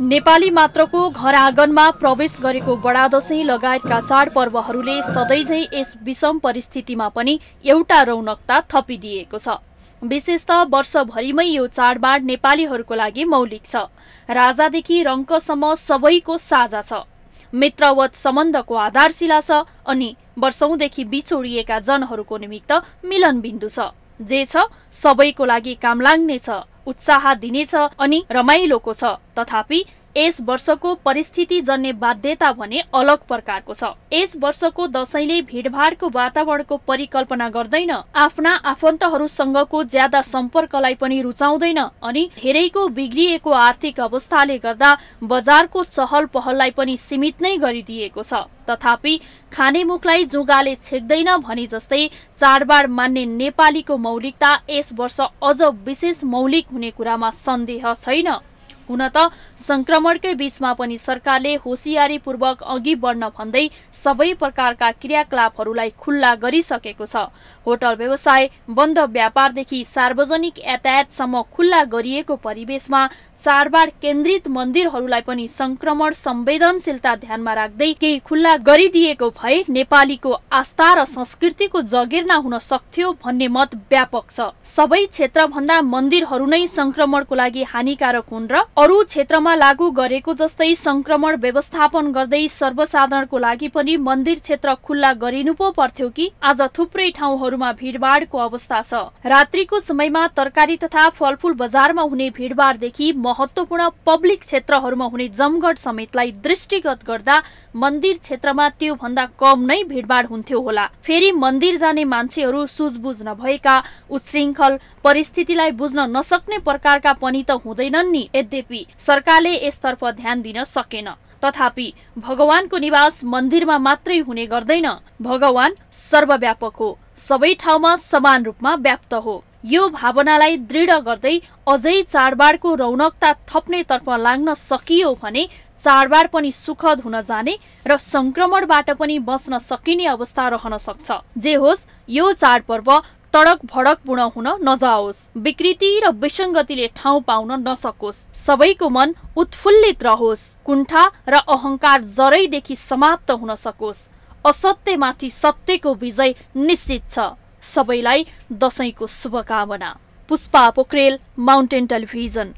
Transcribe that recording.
नेपाली मात्रको घर आँगनमा प्रवेश गरेको बडा दशैं लगायतका चाडपर्वहरूले सधैँझै यस विषम परिस्थितिमा पनि एउटा रौनकता थपिदिएको छ विशेष त वर्षभरिमै यो चाडबाड नेपालीहरूको लागि मौलिक छ राजादेखि रङ्कसम्म सबैको साझा छ मित्रवत सम्बन्धको आधारशिला छ अनि वर्षौँदेखि बिछोडिएका जनहरूको निमित्त मिलनबिन्दु छ जे छ सबैको लागि काम लाग्ने छ उत्साह दिनेछ अनि रमाइलोको छ तथापि यस वर्षको परिस्थिति जन्ने बाध्यता भने अलग प्रकारको छ यस वर्षको दसैँले भिडभाडको वातावरणको परिकल्पना गर्दैन आफ्ना आफन्तहरूसँगको ज्यादा सम्पर्कलाई पनि रुचाउँदैन अनि धेरैको बिग्रिएको आर्थिक अवस्थाले गर्दा बजारको चहल पहललाई पनि सीमित नै गरिदिएको छ तथापि खानेमुखलाई जुगाले छेक्दैन भने जस्तै चाडबाड मान्ने नेपालीको मौलिकता यस वर्ष अझ विशेष मौलिक हुने कुरामा सन्देह छैन हुन त संक्रमणकै बीचमा पनि सरकारले होसियारीपूर्वक अघि बढ्न भन्दै सबै प्रकारका क्रियाकलापहरूलाई खुल्ला गरिसकेको छ होटल व्यवसाय बन्द व्यापारदेखि सार्वजनिक यातायातसम्म खुल्ला गरिएको परिवेशमा चाडबाड केन्द्रित मन्दिरहरूलाई पनि संक्रमण संवेदनशीलता ध्यानमा राख्दै केही खुल्ला गरिदिएको भए नेपालीको आस्था र संस्कृतिको जगेर्ना हुन सक्थ्यो भन्ने मत व्यापक छ सबै क्षेत्रभन्दा मन्दिरहरू नै संक्रमणको लागि हानिकारक हुन् र अरू क्षेत्रमा लागू गरेको जस्तै संक्रमण व्यवस्थापन गर्दै सर्वसाधारणको लागि पनि मन्दिर क्षेत्र खुल्ला गरिनु पो पर्थ्यो कि आज थुप्रै ठाउँहरूमा भिडभाडको अवस्था छ रात्रिको समयमा तरकारी तथा फलफुल बजारमा हुने भिडभाडदेखि महत्त्वपूर्ण पब्लिक क्षेत्रहरूमा हुने जमघट समेतलाई दृष्टिगत गर्दा मन्दिर क्षेत्रमा त्योभन्दा कम नै भिडभाड हुन्थ्यो होला फेरि मन्दिर जाने मान्छेहरू सुझबुझ नभएका उश्रृङ्खल परिस्थितिलाई बुझ्न नसक्ने प्रकारका पनि त हुँदैनन् नि यद्यपि सरकारले यसतर्फ ध्यान दिन सकेन तथापि भगवानको निवास मन्दिरमा मात्रै हुने गर्दैन भगवान सर्वव्यापक हो सबै ठाउँमा समान रूपमा व्याप्त हो यो भावनालाई दृढ गर्दै अझै चाडबाडको रौनकता थप्नेतर्फ लाग्न सकियो भने चाडबाड पनि सुखद हुन जाने र संक्रमणबाट पनि बस्न सकिने अवस्था रहन सक्छ जे होस् यो चाडपर्व तडक भडकपूर्ण हुन नजाओस् विकृति र विसङ्गतिले ठाउँ पाउन नसकोस् सबैको मन उत्फुल्लित रहोस् कुण्ठा र अहंकार जरैदेखि समाप्त हुन सकोस् असत्यमाथि सत्यको विजय निश्चित छ सबैलाई दसैँको शुभकामना पुष्पा पोखरेल माउन्टेन टेलिभिजन